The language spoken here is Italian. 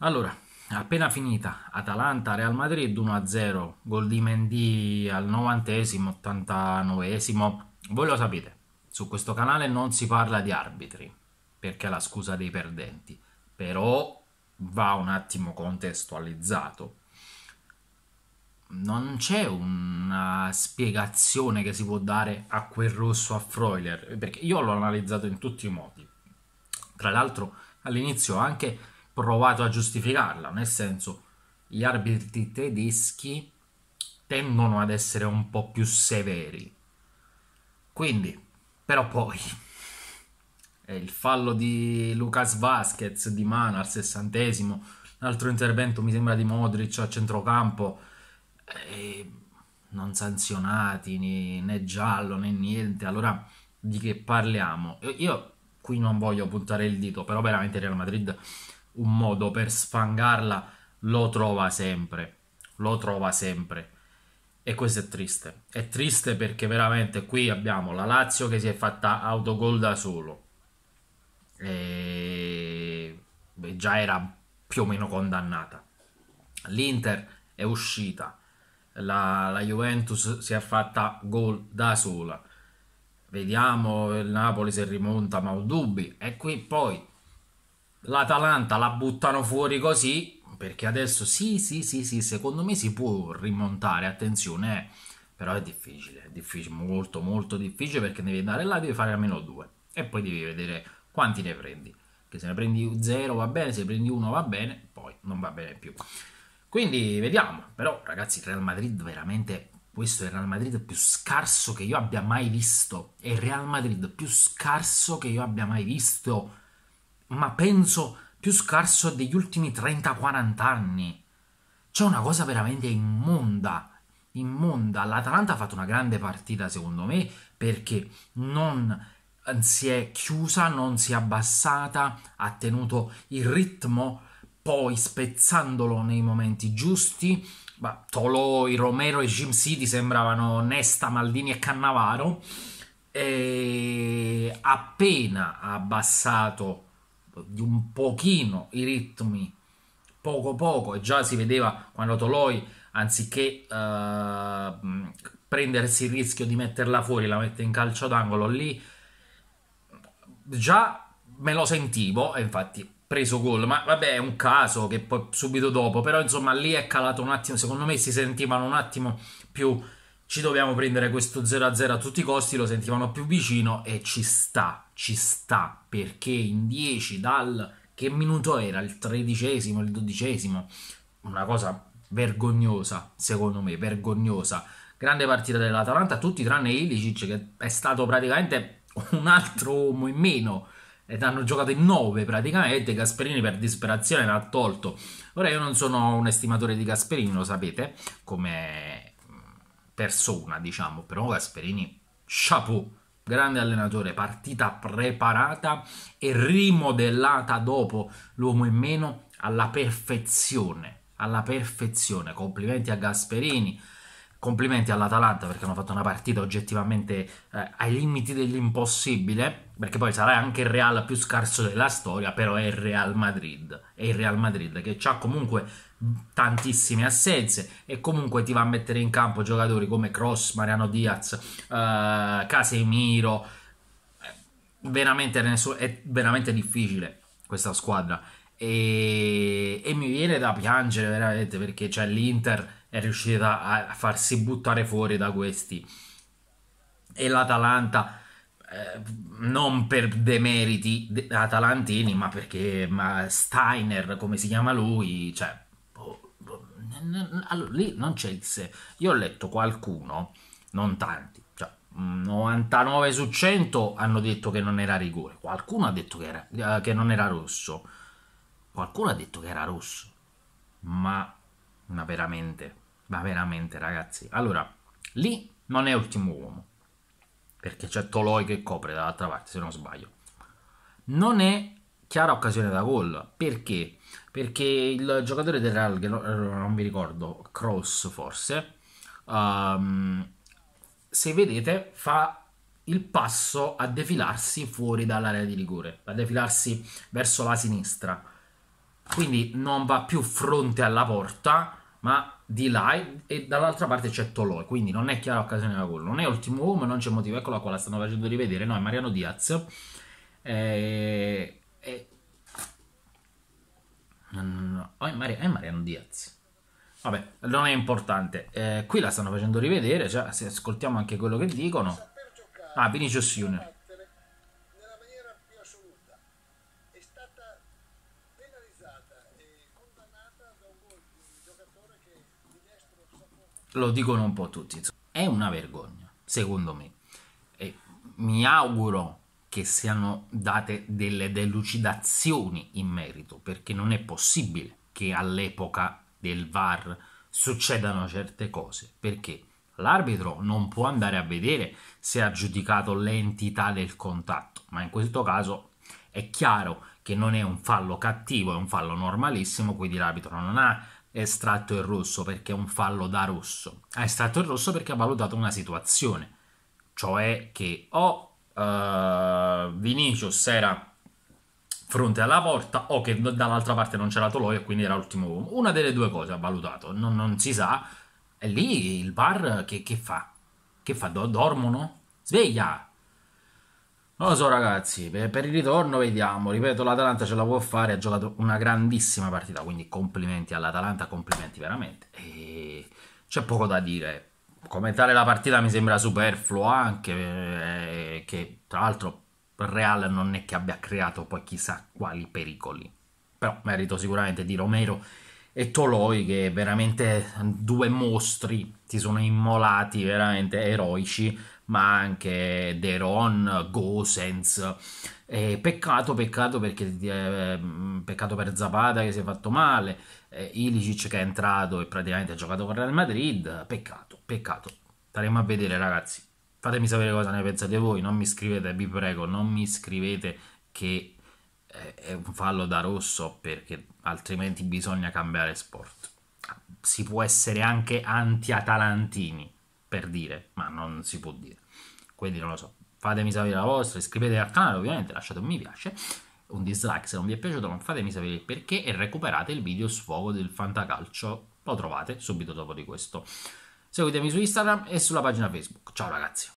Allora, appena finita Atalanta-Real Madrid 1-0, gol di Mendy al 90esimo, 89esimo. Voi lo sapete, su questo canale non si parla di arbitri, perché è la scusa dei perdenti, però va un attimo contestualizzato. Non c'è una spiegazione che si può dare a quel rosso a Freuler, perché io l'ho analizzato in tutti i modi. Tra l'altro all'inizio anche provato a giustificarla, nel senso gli arbitri tedeschi tendono ad essere un po' più severi. Quindi, però poi il fallo di Lucas Vasquez di Mana al sessantesimo, altro intervento mi sembra di Modric a centrocampo, eh, non sanzionati né, né, giallo né niente. Allora di che parliamo? Io qui non voglio puntare il dito, però veramente Real Madrid un modo per sfangarla lo trova sempre, lo trova sempre. E questo è triste. È triste perché veramente qui abbiamo la Lazio che si è fatta autogol da solo. E già era più o meno condannata. L'Inter è uscita. La, la Juventus si è fatta gol da sola. Vediamo il Napoli se rimonta, ma ho dubbi. E qui poi l'Atalanta la buttano fuori così perché adesso sì, sì, sì, sì, secondo me si può rimontare, attenzione, eh. però è difficile, è difficile, molto, molto difficile perché devi andare là, devi fare almeno due e poi devi vedere quanti ne prendi, che se ne prendi zero va bene, se ne prendi uno va bene, poi non va bene più. Quindi vediamo, però ragazzi, Real Madrid veramente questo è il Real Madrid più scarso che io abbia mai visto. È il Real Madrid più scarso che io abbia mai visto ma penso più scarso degli ultimi 30-40 anni. C'è una cosa veramente immonda. Immonda. L'Atalanta ha fatto una grande partita, secondo me, perché non si è chiusa, non si è abbassata, ha tenuto il ritmo, poi spezzandolo nei momenti giusti. Ma Toloi, Romero e Jim City sembravano Nesta, Maldini e Cannavaro. E appena ha abbassato di un pochino i ritmi poco poco e già si vedeva quando Toloi anziché eh, prendersi il rischio di metterla fuori la mette in calcio d'angolo lì già me lo sentivo e infatti preso gol ma vabbè è un caso che poi subito dopo però insomma lì è calato un attimo secondo me si sentivano un attimo più ci dobbiamo prendere questo 0-0 a tutti i costi, lo sentivano più vicino e ci sta, ci sta, perché in 10 dal... che minuto era? Il tredicesimo, il dodicesimo? Una cosa vergognosa, secondo me, vergognosa. Grande partita dell'Atalanta, tutti tranne Ilicic che è stato praticamente un altro uomo in meno ed hanno giocato in 9 praticamente. Gasperini per disperazione l'ha tolto. Ora io non sono un estimatore di Gasperini, lo sapete, come persona, diciamo, però Gasperini, chapeau, grande allenatore, partita preparata e rimodellata dopo l'uomo in meno alla perfezione, alla perfezione. Complimenti a Gasperini, complimenti all'Atalanta perché hanno fatto una partita oggettivamente eh, ai limiti dell'impossibile, perché poi sarà anche il Real più scarso della storia, però è il Real Madrid, è il Real Madrid che ha comunque tantissime assenze e comunque ti va a mettere in campo giocatori come Cross, Mariano Diaz, eh, Casemiro. Eh, veramente è veramente difficile questa squadra. E, e, mi viene da piangere veramente perché cioè, l'Inter è riuscita a farsi buttare fuori da questi e l'Atalanta eh, non per demeriti atalantini ma perché ma Steiner come si chiama lui cioè allora, lì non c'è il se. Io ho letto qualcuno, non tanti, cioè 99 mm, su 100 hanno detto che non era rigore, qualcuno ha detto che, era, eh, che non era rosso, qualcuno ha detto che era rosso, ma, ma veramente, ma veramente ragazzi, allora lì non è ultimo uomo, perché c'è Toloi che copre dall'altra parte se non sbaglio, non è chiara occasione da gol. Perché? Perché il giocatore del Real, che non eh, mi ricordo, Cross forse, um, se vedete fa il passo a defilarsi fuori dall'area di rigore, a defilarsi verso la sinistra. Quindi non va più fronte alla porta, ma di là e dall'altra parte c'è Toloi, quindi non è chiara occasione da gol, non è ultimo uomo, non c'è motivo, eccola qua, la stanno facendo rivedere, no, è Mariano Diaz. Eh, e... Oh, è, Mar- è Mariano Diaz. Vabbè, non è importante. Eh, qui la stanno facendo rivedere, cioè, se ascoltiamo anche quello che dicono. Ah, Vinicius Junior. Lo dicono un po' tutti. È una vergogna, secondo me. E mi auguro che siano date delle delucidazioni in merito, perché non è possibile che all'epoca del VAR succedano certe cose, perché l'arbitro non può andare a vedere se ha giudicato l'entità del contatto, ma in questo caso è chiaro che non è un fallo cattivo, è un fallo normalissimo, quindi l'arbitro non ha estratto il rosso perché è un fallo da rosso, ha estratto il rosso perché ha valutato una situazione, cioè che o eh, Vinicius era fronte alla porta o che dall'altra parte non c'era Toloi e quindi era l'ultimo uomo. Una delle due cose ha valutato, non, non si sa. E lì il bar che, che fa? Che fa? Dormono? Sveglia! Non lo so ragazzi, per, per il ritorno vediamo, ripeto l'Atalanta ce la può fare, ha giocato una grandissima partita, quindi complimenti all'Atalanta, complimenti veramente. E c'è poco da dire, come tale la partita mi sembra superflua anche, eh, che tra l'altro Real non è che abbia creato poi chissà quali pericoli. Però merito sicuramente di Romero e Toloi che veramente due mostri ti sono immolati, veramente eroici ma anche Deron, Gosens. Eh, peccato, peccato, perché, eh, peccato per Zapata che si è fatto male, eh, Ilicic che è entrato e praticamente ha giocato con Real Madrid. Peccato, peccato. Staremo a vedere, ragazzi. Fatemi sapere cosa ne pensate voi. Non mi scrivete, vi prego, non mi scrivete che eh, è un fallo da rosso perché altrimenti bisogna cambiare sport. Si può essere anche anti-atalantini per dire, ma non si può dire. Quindi non lo so. Fatemi sapere la vostra, iscrivetevi al canale ovviamente, lasciate un mi piace, un dislike se non vi è piaciuto, non fatemi sapere il perché e recuperate il video sfogo del fantacalcio, lo trovate subito dopo di questo. Seguitemi su Instagram e sulla pagina Facebook. Ciao ragazzi!